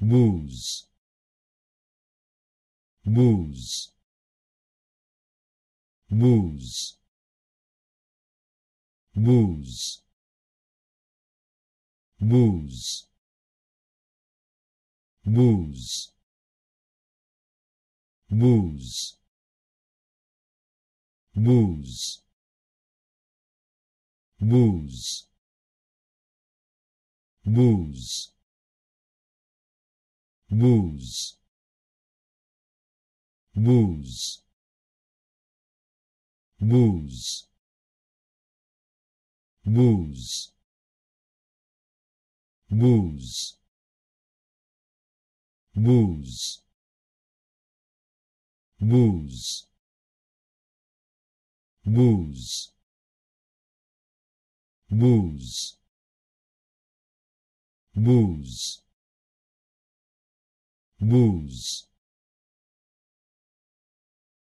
woos woos woos woos woos woos woos woos woos woos woos woos woos woos woos woos woos woos woos woos woos